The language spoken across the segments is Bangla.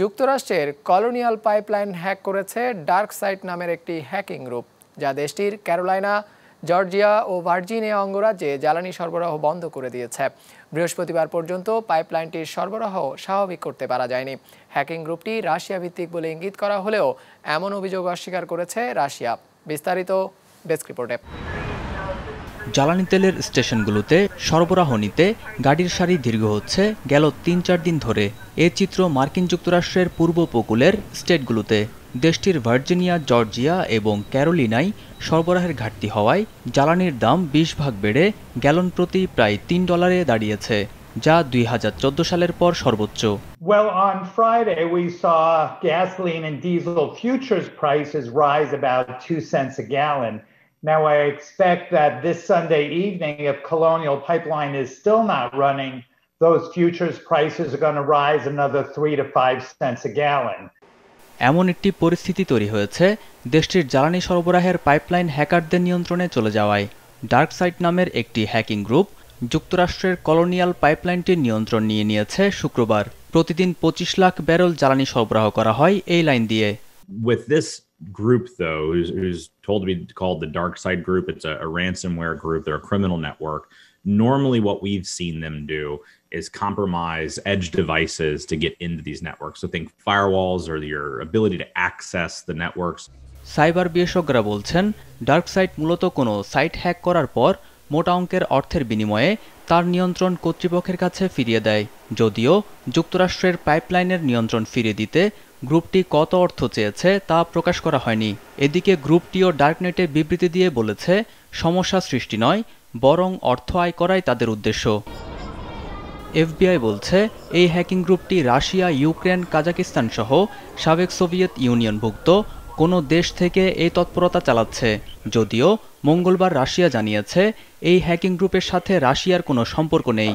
যুক্তরাষ্ট্রের কলোনিয়াল পাইপলাইন হ্যাক করেছে ডার্ক সাইট নামের একটি হ্যাকিং গ্রুপ যা দেশটির ক্যারোলাইনা জর্জিয়া ও ভার্জিনিয়া অঙ্গরাজ্যে জ্বালানি সরবরাহ বন্ধ করে দিয়েছে বৃহস্পতিবার পর্যন্ত পাইপলাইনটির সরবরাহ স্বাভাবিক করতে পারা যায়নি হ্যাকিং গ্রুপটি রাশিয়া ভিত্তিক বলে ইঙ্গিত করা হলেও এমন অভিযোগ অস্বীকার করেছে রাশিয়া বিস্তারিত ডেস্ক রিপোর্টে জ্বালানি তেলের স্টেশনগুলোতে সরবরাহ নিতে গাড়ির সারি দীর্ঘ হচ্ছে গেল তিন চার দিন ধরে এ চিত্র মার্কিন যুক্তরাষ্ট্রের পূর্ব উপকূলের স্টেটগুলোতে দেশটির ভার্জিনিয়া জর্জিয়া এবং ক্যারোলিনায় সরবরাহের ঘাটতি হওয়ায় জ্বালানির দাম বিশ ভাগ বেড়ে গ্যালন প্রতি প্রায় তিন ডলারে দাঁড়িয়েছে যা দুই হাজার চোদ্দ সালের পর সর্বোচ্চ Well, on Friday, we saw gasoline and diesel futures prices rise about two cents a gallon. Now, I expect that this Sunday evening, if Colonial Pipeline is still not running, those futures prices are going to rise another three to five cents a gallon. এমন একটি পরিস্থিতি তৈরি হয়েছে দেশটির জ্বালানি সরবরাহের পাইপলাইন হ্যাকারদের নিয়ন্ত্রণে চলে যাওয়ায় ডার্ক সাইট নামের একটি হ্যাকিং গ্রুপ যুক্তরাষ্ট্রের কলোনিয়াল পাইপলাইনটির নিয়ন্ত্রণ নিয়ে নিয়েছে শুক্রবার প্রতিদিন পঁচিশ লাখ ব্যারল জ্বালানি সরবরাহ করা হয় এই লাইন দিয়ে With this group, though, who's, who's told to be called the Dark Side Group, it's a, a ransomware group, they're a criminal network. Normally, what we've seen them do is compromise edge devices to get into these networks. So think firewalls or your ability to access the networks. Cyber বিশেষজ্ঞরা বলছেন ডার্ক সাইট মূলত কোনো সাইট হ্যাক করার পর মোটা অঙ্কের অর্থের বিনিময়ে তার নিয়ন্ত্রণ কর্তৃপক্ষের কাছে ফিরিয়ে দেয় যদিও যুক্তরাষ্ট্রের পাইপলাইনের নিয়ন্ত্রণ ফিরিয়ে দিতে গ্রুপটি কত অর্থ চেয়েছে তা প্রকাশ করা হয়নি এদিকে গ্রুপটিও ডার্কনেটে বিবৃতি দিয়ে বলেছে সমস্যা সৃষ্টি নয় বরং অর্থ আয় করাই তাদের উদ্দেশ্য এফবিআই বলছে এই হ্যাকিং গ্রুপটি রাশিয়া ইউক্রেন কাজাকিস্তান সহ সাবেক সোভিয়েত ইউনিয়নভুক্ত কোনো দেশ থেকে এই তৎপরতা চালাচ্ছে যদিও মঙ্গলবার রাশিয়া জানিয়েছে এই হ্যাকিং গ্রুপের সাথে রাশিয়ার কোনো সম্পর্ক নেই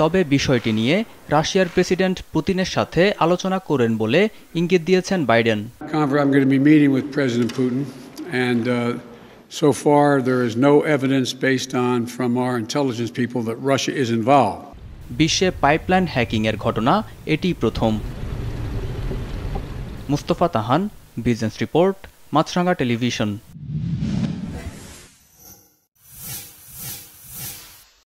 তবে বিষয়টি নিয়ে রাশিয়ার প্রেসিডেন্ট পুতিনের সাথে আলোচনা করেন বলে ইঙ্গিত দিয়েছেন বাইডেন uh, বিশ্বে পাইপলাইন হ্যাকিংয়ের ঘটনা এটি প্রথম মুস্তফা তাহান Business Report, Matsranga Television.